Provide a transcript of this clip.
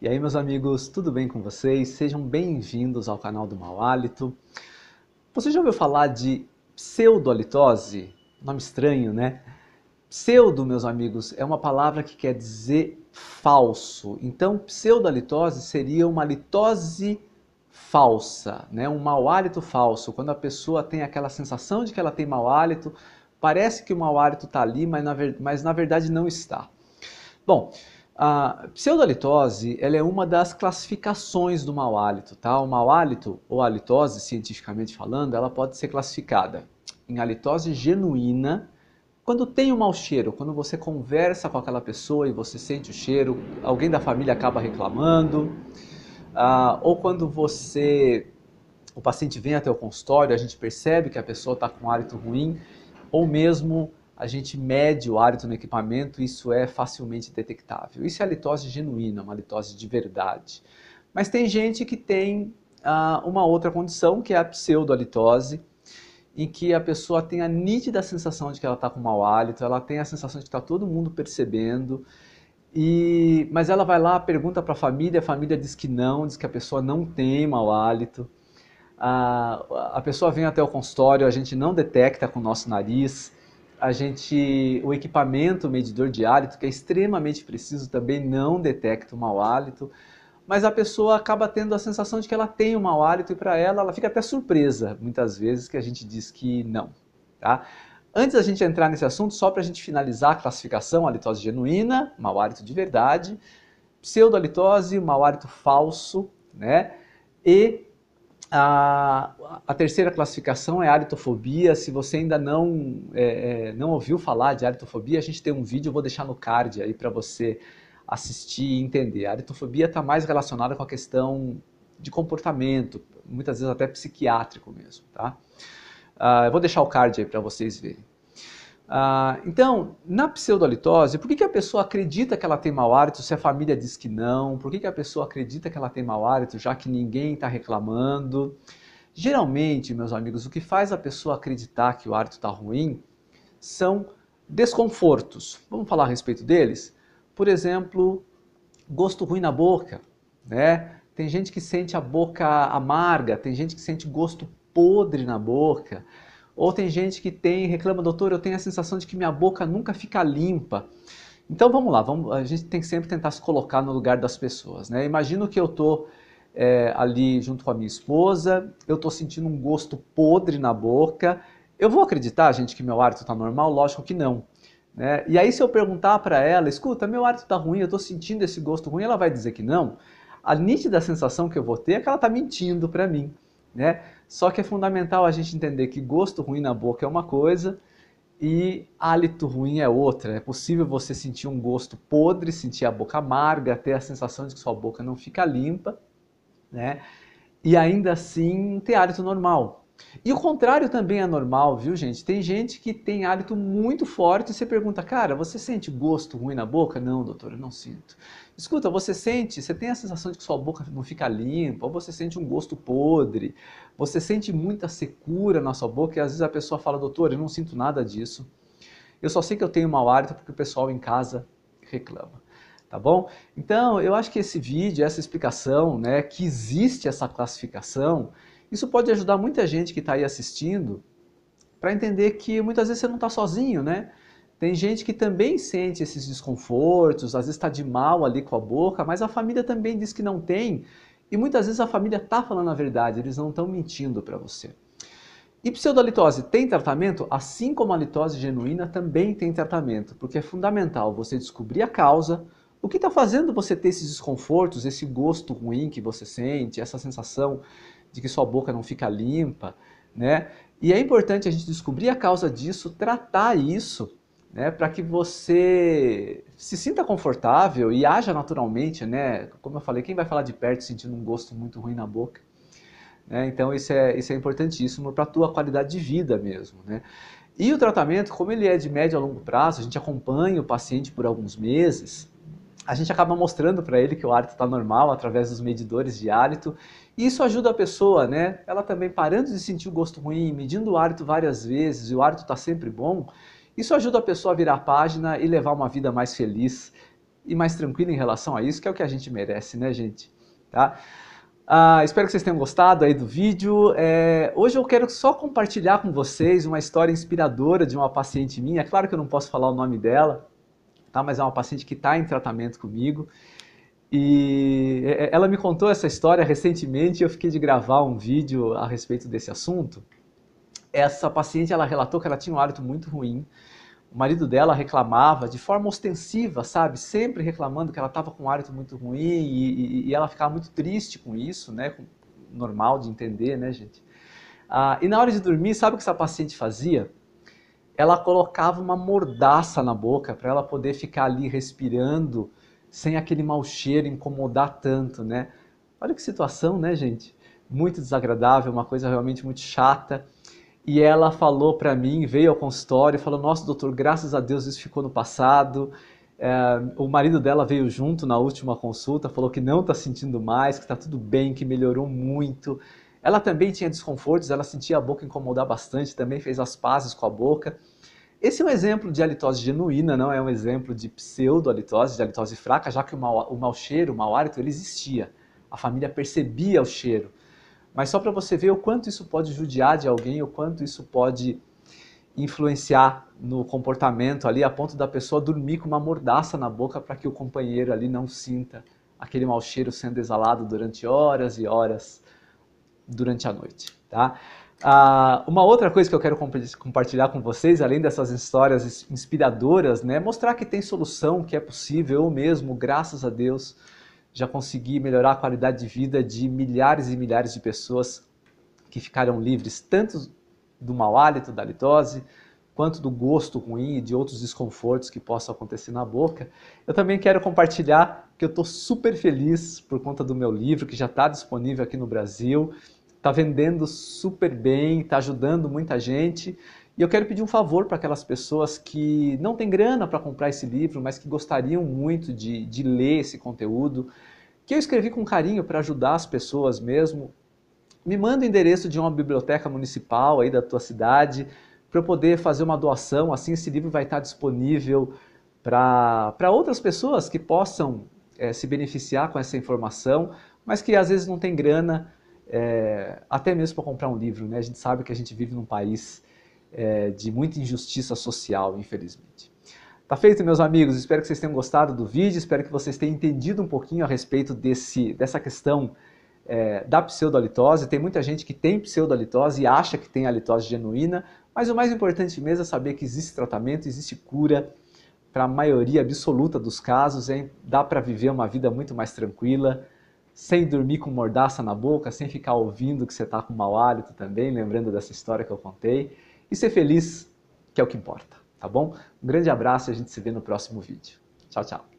E aí, meus amigos, tudo bem com vocês? Sejam bem-vindos ao canal do Mau Hálito. Você já ouviu falar de pseudohalitose? Nome estranho, né? Pseudo, meus amigos, é uma palavra que quer dizer falso. Então, pseudohalitose seria uma litose falsa, né? um mau hálito falso. Quando a pessoa tem aquela sensação de que ela tem mau hálito, parece que o mau hálito está ali, mas na, mas na verdade não está. Bom, a pseudolitose ela é uma das classificações do mau hálito. Tá? O mau hálito, ou halitose, cientificamente falando, ela pode ser classificada em halitose genuína, quando tem um mau cheiro, quando você conversa com aquela pessoa e você sente o cheiro, alguém da família acaba reclamando, ah, ou quando você, o paciente vem até o consultório, a gente percebe que a pessoa está com um hálito ruim, ou mesmo a gente mede o hálito no equipamento, isso é facilmente detectável. Isso é a litose genuína, uma litose de verdade. Mas tem gente que tem ah, uma outra condição, que é a pseudolitose, em que a pessoa tem a nítida sensação de que ela está com mau hálito, ela tem a sensação de que está todo mundo percebendo, e, mas ela vai lá, pergunta para a família, a família diz que não, diz que a pessoa não tem mau hálito. A, ah, a pessoa vem até o consultório, a gente não detecta com o nosso nariz, a gente, o equipamento o medidor de hálito, que é extremamente preciso, também não detecta o mau hálito, mas a pessoa acaba tendo a sensação de que ela tem o um mau hálito e para ela, ela fica até surpresa, muitas vezes, que a gente diz que não, tá? Antes da gente entrar nesse assunto, só para a gente finalizar a classificação, halitose genuína, mau hálito de verdade, pseudohalitose, mau hálito falso, né? E a, a, terceira classificação é aritofobia. Se você ainda não, é, é não ouviu falar de aritofobia, a gente tem um vídeo, vou deixar no card aí para você assistir e entender. A aritofobia está mais relacionada com a questão de comportamento, muitas vezes até psiquiátrico mesmo, tá? Uh, eu vou deixar o card aí para vocês verem. Ah, então, na pseudolitose, por que, que a pessoa acredita que ela tem mau hálito se a família diz que não? Por que, que a pessoa acredita que ela tem mau hálito já que ninguém está reclamando? Geralmente, meus amigos, o que faz a pessoa acreditar que o hálito está ruim são desconfortos. Vamos falar a respeito deles? Por exemplo, gosto ruim na boca, né? Tem gente que sente a boca amarga, tem gente que sente gosto podre na boca. Ou tem gente que tem reclama, doutor, eu tenho a sensação de que minha boca nunca fica limpa. Então vamos lá, vamos, a gente tem que sempre tentar se colocar no lugar das pessoas. Né? Imagino que eu estou eh, é, ali junto com a minha esposa, eu estou sentindo um gosto podre na boca. Eu vou acreditar, gente, que meu hálito está normal? Lógico que não. Né? E aí se eu perguntar para ela, escuta, meu hálito está ruim, eu estou sentindo esse gosto ruim, ela vai dizer que não. A nítida sensação que eu vou ter é que ela está mentindo para mim. Né? Só que é fundamental a gente entender que gosto ruim na boca é uma coisa e hálito ruim é outra. É possível você sentir um gosto podre, sentir a boca amarga, ter a sensação de que sua boca não fica limpa, né? E ainda assim ter hálito normal. E o contrário também é normal, viu, gente? Tem gente que tem hálito muito forte e você pergunta, cara, você sente gosto ruim na boca? Não, doutor, eu não sinto. Escuta, você sente, você tem a sensação de que sua boca não fica limpa, ou você sente um gosto podre, você sente muita secura na sua boca e às vezes a pessoa fala, doutor, eu não sinto nada disso. Eu só sei que eu tenho mau hálito porque o pessoal em casa reclama tá bom? Então, eu acho que esse vídeo, essa explicação, né, que existe essa classificação, isso pode ajudar muita gente que está aí assistindo para entender que muitas vezes você não está sozinho, né? Tem gente que também sente esses desconfortos, às vezes está de mal ali com a boca, mas a família também diz que não tem. E muitas vezes a família está falando a verdade, eles não estão mentindo para você. E pseudolitose tem tratamento? Assim como a litose genuína também tem tratamento, porque é fundamental você descobrir a causa, o que está fazendo você ter esses desconfortos, esse gosto ruim que você sente, essa sensação de que sua boca não fica limpa, né? E é importante a gente descobrir a causa disso, tratar isso, né, para que você se sinta confortável e haja naturalmente, né? Como eu falei, quem vai falar de perto sentindo um gosto muito ruim na boca? Né? Então isso é, isso é importantíssimo para a tua qualidade de vida mesmo, né? E o tratamento, como ele é de médio a longo prazo, a gente acompanha o paciente por alguns meses, a gente acaba mostrando para ele que o hálito está normal através dos medidores de hálito. E isso ajuda a pessoa, né? Ela também parando de sentir o gosto ruim, medindo o hálito várias vezes e o hálito está sempre bom. Isso ajuda a pessoa a virar a página e levar uma vida mais feliz e mais tranquila em relação a isso, que é o que a gente merece, né, gente? Tá? Ah, espero que vocês tenham gostado aí do vídeo. É, hoje eu quero só compartilhar com vocês uma história inspiradora de uma paciente minha. Claro que eu não posso falar o nome dela, tá? mas é uma paciente que está em tratamento comigo. E é, é, ela me contou essa história recentemente, eu fiquei de gravar um vídeo a respeito desse assunto. Essa paciente, ela relatou que ela tinha um hálito muito ruim. O marido dela reclamava de forma ostensiva, sabe? Sempre reclamando que ela estava com um hálito muito ruim e, e, e, ela ficava muito triste com isso, né? Normal de entender, né, gente? Ah, e na hora de dormir, sabe o que essa paciente fazia? ela colocava uma mordaça na boca para ela poder ficar ali respirando sem aquele mau cheiro incomodar tanto, né? Olha que situação, né, gente? Muito desagradável, uma coisa realmente muito chata. E ela falou para mim, veio ao consultório, falou: Nossa, doutor, graças a Deus isso ficou no passado. É, o marido dela veio junto na última consulta, falou que não está sentindo mais, que está tudo bem, que melhorou muito. Ela também tinha desconfortos, ela sentia a boca incomodar bastante, também fez as pazes com a boca. Esse é um exemplo de halitose genuína, não é um exemplo de pseudo-halitose, de halitose fraca, já que o mau, o mau cheiro, o mau hálito, ele existia. A família percebia o cheiro. Mas só para você ver o quanto isso pode judiar de alguém, o quanto isso pode influenciar no comportamento ali, a ponto da pessoa dormir com uma mordaça na boca para que o companheiro ali não sinta aquele mau cheiro sendo exalado durante horas e horas durante a noite, tá? Ah, uma outra coisa que eu quero compartilhar com vocês, além dessas histórias inspiradoras, né, é mostrar que tem solução, que é possível. Eu mesmo, graças a Deus, já consegui melhorar a qualidade de vida de milhares e milhares de pessoas que ficaram livres tanto do mau hálito, da litose, quanto do gosto ruim e de outros desconfortos que possam acontecer na boca. Eu também quero compartilhar que eu estou super feliz por conta do meu livro que já está disponível aqui no Brasil está vendendo super bem, está ajudando muita gente. E eu quero pedir um favor para aquelas pessoas que não têm grana para comprar esse livro, mas que gostariam muito de, de ler esse conteúdo, que eu escrevi com carinho para ajudar as pessoas mesmo. Me manda o endereço de uma biblioteca municipal aí da tua cidade para eu poder fazer uma doação. Assim, esse livro vai estar tá disponível para outras pessoas que possam é, se beneficiar com essa informação, mas que às vezes não tem grana é, até mesmo para comprar um livro. Né? A gente sabe que a gente vive num país é, de muita injustiça social, infelizmente. Tá feito, meus amigos. Espero que vocês tenham gostado do vídeo, espero que vocês tenham entendido um pouquinho a respeito desse, dessa questão é, da pseudolitose. Tem muita gente que tem pseudolitose e acha que tem a litose genuína, mas o mais importante mesmo é saber que existe tratamento, existe cura para a maioria absoluta dos casos, hein? dá para viver uma vida muito mais tranquila, sem dormir com mordaça na boca, sem ficar ouvindo que você está com mau hálito também, lembrando dessa história que eu contei, e ser feliz, que é o que importa, tá bom? Um grande abraço e a gente se vê no próximo vídeo. Tchau, tchau.